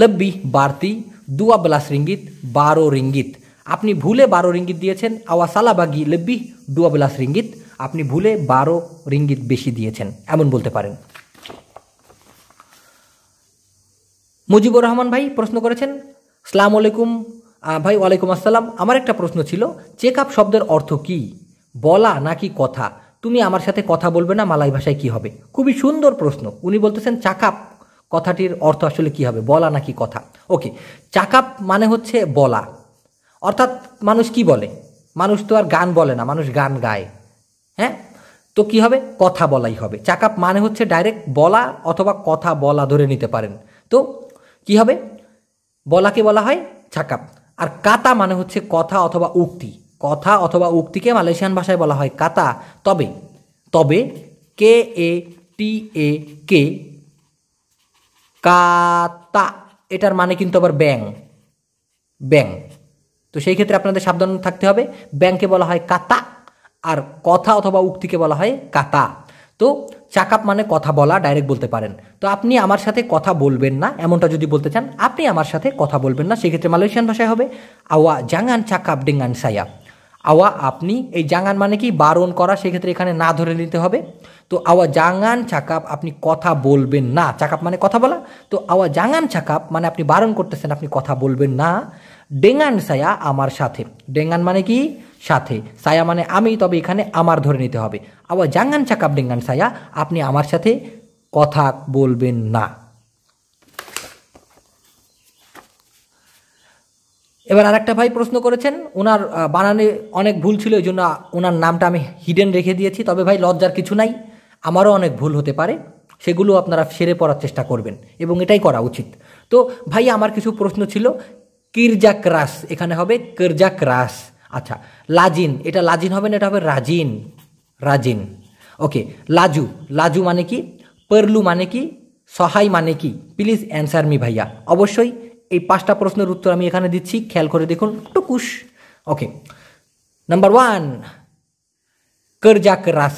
লব্বি বাড়তি দুয়া বেলাস রিঙ্গিত বারো রিঙ্গিত আপনি ভুলে বারো রিঙ্গিত দিয়েছেন আওয়া সালাবাগি লব্বি দুয়া বেলাস রিঙ্গিত আপনি ভুলে বারো রিঙ্গিত বেশি দিয়েছেন এমন বলতে পারেন মুজিবুর রহমান ভাই প্রশ্ন করেছেন সালাম আলাইকুম ভাই ওয়ালাইকুম আসসালাম আমার একটা প্রশ্ন ছিল চেক আপ শব্দের অর্থ কি বলা নাকি কথা তুমি আমার সাথে কথা বলবে না মালাই ভাষায় কি হবে খুবই সুন্দর প্রশ্ন উনি বলতেছেন চাকাপ কথাটির অর্থ আসলে কি হবে বলা নাকি কথা ওকে চাকাপ মানে হচ্ছে বলা অর্থাৎ মানুষ কি বলে মানুষ তো আর গান বলে না মানুষ গান গায় হ্যাঁ তো কি হবে কথা বলাই হবে চাকাপ মানে হচ্ছে ডাইরেক্ট বলা অথবা কথা বলা ধরে নিতে পারেন তো কি হবে বলাকে বলা হয় চাকাপ আর কাতা মানে হচ্ছে কথা অথবা উক্তি কথা অথবা উক্তিকে মালয়েশিয়ান ভাষায় বলা হয় কাতা তবে তবে কে এ টি এ কে কাতা এটার মানে কিন্তু আবার ব্যাং ব্যাং তো সেই ক্ষেত্রে আপনাদের সাবধান থাকতে হবে ব্যাংকে বলা হয় কাতা আর কথা অথবা উক্তিকে বলা হয় কাতা তো চাকাপ মানে কথা বলা ডাইরেক্ট বলতে পারেন তো আপনি আমার সাথে কথা বলবেন না এমনটা যদি বলতে চান আপনি আমার সাথে কথা বলবেন না সেক্ষেত্রে মালয়েশিয়ান ভাষায় হবে আওয়া জাঙ্গান চাকাপ ডিঙ্গান সায়াপ আওয়া আপনি এই জাঙ্গান মানে কি বারণ করা সেক্ষেত্রে এখানে না ধরে নিতে হবে তো আওয়া জাঙ্গান ছাকাপ আপনি কথা বলবেন না চাকাপ মানে কথা বলা তো আওয়া জাঙ্গান ছাকাপ মানে আপনি বারণ করতেছেন আপনি কথা বলবেন না ডেঙ্গান সায়া আমার সাথে ডেঙ্গান মানে কি সাথে সায়া মানে আমি তবে এখানে আমার ধরে নিতে হবে আবার জাঙ্গান ছাকাপ ডেঙ্গান সায়া আপনি আমার সাথে কথা বলবেন না এবার আরেকটা ভাই প্রশ্ন করেছেন ওনার বানানে অনেক ভুল ছিল ওই জন্য ওনার নামটা আমি হিডেন রেখে দিয়েছি তবে ভাই লজ্জার কিছু নাই আমারও অনেক ভুল হতে পারে সেগুলো আপনারা সেরে পড়ার চেষ্টা করবেন এবং এটাই করা উচিত তো ভাই আমার কিছু প্রশ্ন ছিল ক্রাস এখানে হবে ক্রাস আচ্ছা লাজিন এটা লাজিন হবে না এটা হবে রাজিন রাজিন ওকে লাজু লাজু মানে কি পারলু মানে কি সহায় মানে কি প্লিজ অ্যান্সার মি ভাইয়া অবশ্যই এই পাঁচটা প্রশ্নের উত্তর আমি এখানে দিচ্ছি খেয়াল করে দেখুন টুকুস ওকে নাম্বার ওয়ান করজা ক্রাস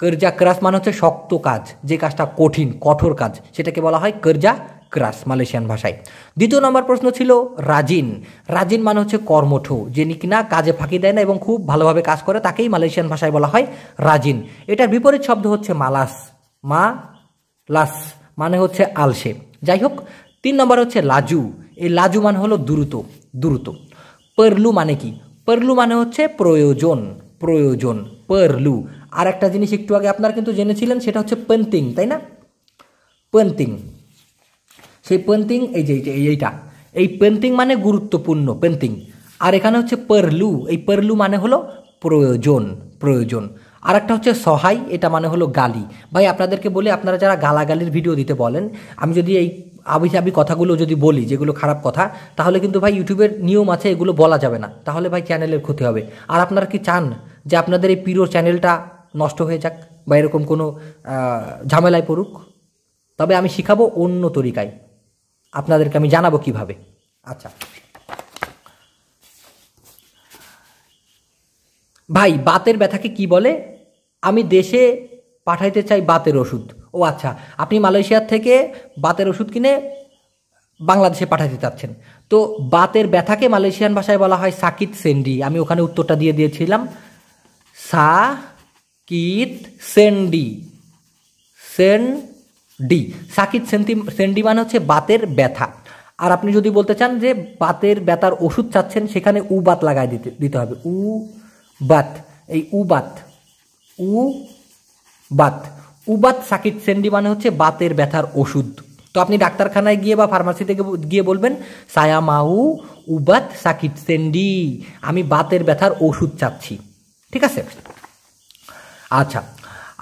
করজা ক্রাস মানে হচ্ছে শক্ত কাজ যে কাজটা কঠিন কঠোর কাজ সেটাকে বলা হয় করজা ক্রাস মালয়েশিয়ান ভাষায় দ্বিতীয় নম্বর প্রশ্ন ছিল রাজিন রাজিন মানে হচ্ছে কর্মঠ যে কিনা কাজে ফাঁকি দেয় না এবং খুব ভালোভাবে কাজ করে তাকেই মালয়েশিয়ান ভাষায় বলা হয় রাজিন এটার বিপরীত শব্দ হচ্ছে মালাস মা লাস মানে হচ্ছে আলসে যাই হোক তিন নম্বর হচ্ছে লাজু এই লাজু মানে হলো দ্রুত দ্রুত পারলু মানে কি পারলু মানে হচ্ছে প্রয়োজন প্রয়োজন পারলু আর একটা জিনিস একটু আগে আপনারা কিন্তু জেনেছিলেন সেটা হচ্ছে পেন্টিং তাই না পেন্টিং সেই পেন্টিং এই যে এইটা এই পেন্টিং মানে গুরুত্বপূর্ণ পেন্টিং আর এখানে হচ্ছে পারলু এই পারলু মানে হলো প্রয়োজন প্রয়োজন আর একটা হচ্ছে সহায় এটা মানে হলো গালি ভাই আপনাদেরকে বলে আপনারা যারা গালাগালির ভিডিও দিতে বলেন আমি যদি এই আবি কথাগুলো যদি বলি যেগুলো খারাপ কথা তাহলে কিন্তু ভাই ইউটিউবের নিয়ম আছে এগুলো বলা যাবে না তাহলে ভাই চ্যানেলের ক্ষতি হবে আর আপনারা কি চান যে আপনাদের এই পিরো চ্যানেলটা নষ্ট হয়ে যাক বা এরকম কোনো ঝামেলায় পড়ুক তবে আমি শিখাবো অন্য তরিকায় আপনাদেরকে আমি জানাবো কিভাবে আচ্ছা ভাই বাতের ব্যথাকে কি বলে আমি দেশে পাঠাইতে চাই বাতের ওষুধ ও আচ্ছা আপনি মালয়েশিয়ার থেকে বাতের ওষুধ কিনে বাংলাদেশে পাঠাতে চাচ্ছেন তো বাতের ব্যথাকে মালয়েশিয়ান ভাষায় বলা হয় সাকিত সেন্ডি আমি ওখানে উত্তরটা দিয়ে দিয়েছিলাম সা কিত সেন্ডি সেন ডি সাকিত সেন্টি সেন্ডি মানে হচ্ছে বাতের ব্যথা আর আপনি যদি বলতে চান যে বাতের ব্যথার ওষুধ চাচ্ছেন সেখানে উ বাত লাগাই দিতে দিতে হবে উ বাত এই উ বাত উ বাত উবাত সাকিট সেন্ডি মানে হচ্ছে বাতের ব্যথার ওষুধ তো আপনি ডাক্তারখানায় গিয়ে বা ফার্মাসি থেকে গিয়ে বলবেন সায়া মাউ উবাত সাকিট সেন্ডি আমি বাতের ব্যথার ওষুধ চাচ্ছি ঠিক আছে আচ্ছা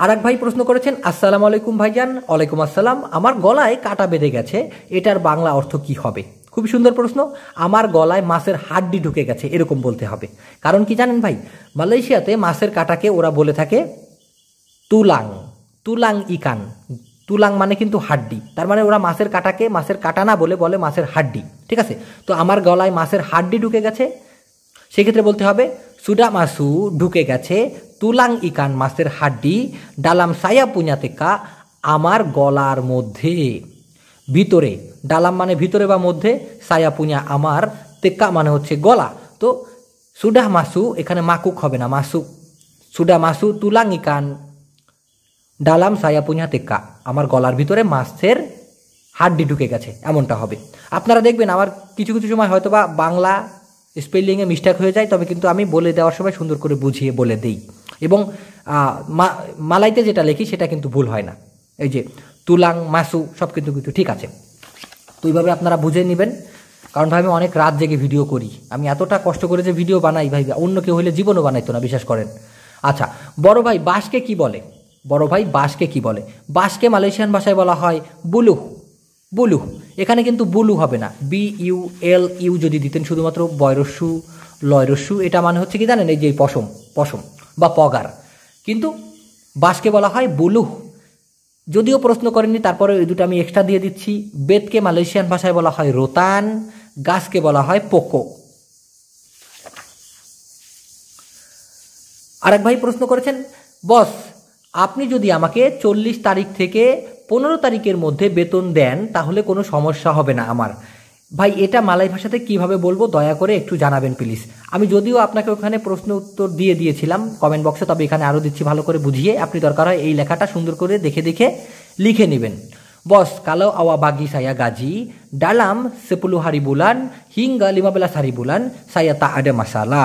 আর এক ভাই প্রশ্ন করেছেন আসসালামু আলাইকুম ভাইজান ওয়ালাইকুম আসসালাম আমার গলায় কাটা বেঁধে গেছে এটার বাংলা অর্থ কি হবে খুবই সুন্দর প্রশ্ন আমার গলায় মাছের হাড্ডি ঢুকে গেছে এরকম বলতে হবে কারণ কি জানেন ভাই মালয়েশিয়াতে মাছের কাটাকে ওরা বলে থাকে তুলাং তুলাং ইকান তুলাং মানে কিন্তু হাড্ডি তার মানে ওরা মাছের কাটাকে মাছের কাটা না বলে বলে মাছের হাড্ডি ঠিক আছে তো আমার গলায় মাছের হাড্ডি ঢুকে গেছে সেক্ষেত্রে বলতে হবে সুডা মাসু ঢুকে গেছে তুলাং ইকান মাছের হাড্ডি ডালাম সায়া পুঁয়া আমার গলার মধ্যে ভিতরে ডালাম মানে ভিতরে বা মধ্যে সায়া পুঁয়া আমার তেকা মানে হচ্ছে গলা তো সুডা মাসু এখানে মাকুক হবে না মাসু সুডা মাসু তুলাং ইকান ডালাম সায়াপুঞ্জা তেক্কা আমার গলার ভিতরে মাছের হাড্ডি ঢুকে গেছে এমনটা হবে আপনারা দেখবেন আমার কিছু কিছু সময় হয়তো বা বাংলা স্পেলিংয়ে মিস্টেক হয়ে যায় তবে কিন্তু আমি বলে দেওয়ার সময় সুন্দর করে বুঝিয়ে বলে দিই এবং মালাইতে যেটা লেখি সেটা কিন্তু ভুল হয় না এই যে তুলাং মাসু সব কিন্তু কিন্তু ঠিক আছে তো এইভাবে আপনারা বুঝে নেবেন কারণ ভাই আমি অনেক রাত জেগে ভিডিও করি আমি এতটা কষ্ট করে যে ভিডিও বানাই ভাই অন্য কেউ হলে জীবনও বানাইতো না বিশ্বাস করেন আচ্ছা বড় ভাই বাসকে কি বলে বড় ভাই বাঁশকে কি বলে বাঁশকে মালয়েশিয়ান ভাষায় বলা হয় বুলুহ বুলুহ এখানে কিন্তু বুলু হবে না বি ইউ এল ইউ যদি দিতেন শুধুমাত্র বয়রস্যু লয়রস্যু এটা মানে হচ্ছে কি জানেন এই যে পশম পশম বা পগার কিন্তু বাঁশকে বলা হয় বুলুহ যদিও প্রশ্ন করেনি তারপরে ওই দুটো আমি এক্সট্রা দিয়ে দিচ্ছি বেদকে মালয়েশিয়ান ভাষায় বলা হয় রোতান গাছকে বলা হয় পোকো আরেক ভাই প্রশ্ন করেছেন বস আপনি যদি আমাকে চল্লিশ তারিখ থেকে পনেরো তারিখের মধ্যে বেতন দেন তাহলে কোনো সমস্যা হবে না আমার ভাই এটা মালাই ভাষাতে কিভাবে বলবো দয়া করে একটু জানাবেন প্লিজ আমি যদিও আপনাকে ওখানে প্রশ্ন উত্তর দিয়ে দিয়েছিলাম কমেন্ট বক্সে তবে এখানে আরও দিচ্ছি ভালো করে বুঝিয়ে আপনি দরকার হয় এই লেখাটা সুন্দর করে দেখে দেখে লিখে নেবেন বস কালো আওয়া বাগি সায়া গাজি ডালাম সেপুলু হারি বুলান হিঙ্গা লিমাবেলা সারি বুলান সায়া তা আডে মাসালা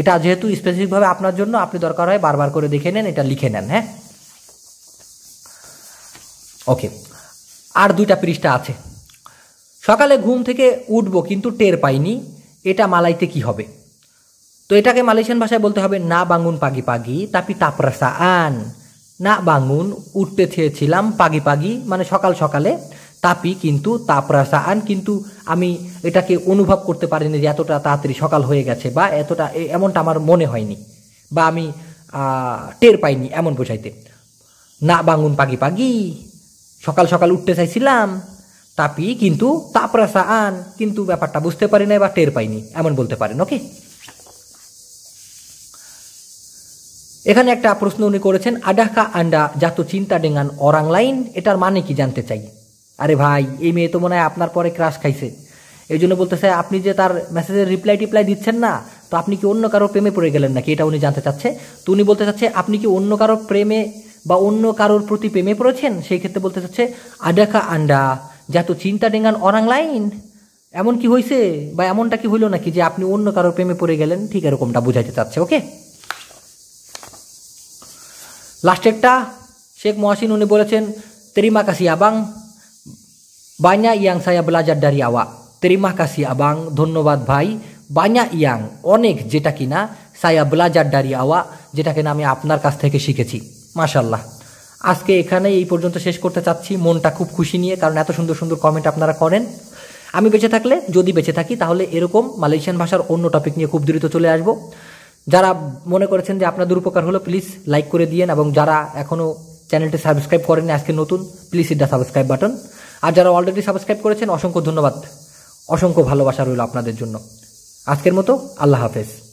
এটা যেহেতু স্পেসিফিকভাবে আপনার জন্য আপনি দরকার হয় বারবার করে দেখে নেন এটা লিখে নেন হ্যাঁ ওকে আর দুইটা পৃষ্ঠা আছে সকালে ঘুম থেকে উঠবো কিন্তু টের পাইনি এটা মালাইতে কি হবে তো এটাকে মালয়েশিয়ান ভাষায় বলতে হবে না বাঙুন পাগি পাগি তাপি তাপরাসা আন না বাঙুন উঠতে চেয়েছিলাম পাগি পাগি মানে সকাল সকালে তাপি কিন্তু তাপরাসা আন কিন্তু আমি এটাকে অনুভব করতে পারিনি যে এতটা তাড়াতাড়ি সকাল হয়ে গেছে বা এতটা এমনটা আমার মনে হয়নি বা আমি টের পাইনি এমন বোঝাইতে না বাঙুন পাগি পাগি সকাল সকাল উঠতে চাইছিলাম তাপি কিন্তু তাপরাসা আন কিন্তু ব্যাপারটা বুঝতে পারি না বা টের পাইনি এমন বলতে পারেন ওকে এখানে একটা প্রশ্ন উনি করেছেন আডাকা আন্ডা জাত চিন্তা ডেঙ্গান অরাং লাইন এটার মানে কি জানতে চাই আরে ভাই এই মেয়ে তো মনে হয় আপনার পরে ক্রাশ খাইছে এই জন্য বলতেছে আপনি যে তার মেসেজের রিপ্লাই টিপ্লাই দিচ্ছেন না তো আপনি কি অন্য কারোর প্রেমে পড়ে গেলেন নাকি এটা উনি জানতে চাচ্ছে তো উনি বলতে চাচ্ছে আপনি কি অন্য কারোর প্রেমে বা অন্য কারোর প্রতি প্রেমে পড়েছেন সেই ক্ষেত্রে বলতে চাচ্ছে আডাকা আন্ডা যা তো চিন্তা ডেঙ্গান অরাং লাইন এমন কি হয়েছে বা এমনটা কি হইলো নাকি যে আপনি অন্য কারোর প্রেমে পড়ে গেলেন ঠিক এরকমটা বুঝাইতে চাচ্ছে ওকে লাস্টেরটা শেখ মহাসিন উনি বলেছেন তেরিমা কাসি আবাং Banyak yang saya belajar dari awak. Terima kasih abang, ধন্যবাদ bhai. Banyak yang অনেক যেটা kina, সায়া ব্লাজার ডারি আওয়া যেটা কিনা আমি আপনার কাছ থেকে শিখেছি মাশাল্লাহ আজকে এখানে এই পর্যন্ত শেষ করতে চাচ্ছি মনটা খুব খুশি নিয়ে কারণ এত সুন্দর সুন্দর কমেন্ট আপনারা করেন আমি বেঁচে থাকলে যদি বেঁচে থাকি তাহলে এরকম মালয়েশিয়ান ভাষার অন্য টপিক নিয়ে খুব দ্রুত চলে আসবো যারা মনে করেছেন যে আপনাদের উপকার হলো প্লিজ লাইক করে দিয়েন এবং যারা এখনও চ্যানেলটি সাবস্ক্রাইব করেনি আজকে নতুন প্লিজ দ্য সাবস্ক্রাইব বাটন আর যারা অলরেডি সাবস্ক্রাইব করেছেন অসংখ্য ধন্যবাদ অসংখ্য ভালোবাসা রইল আপনাদের জন্য আজকের মতো আল্লাহ হাফেজ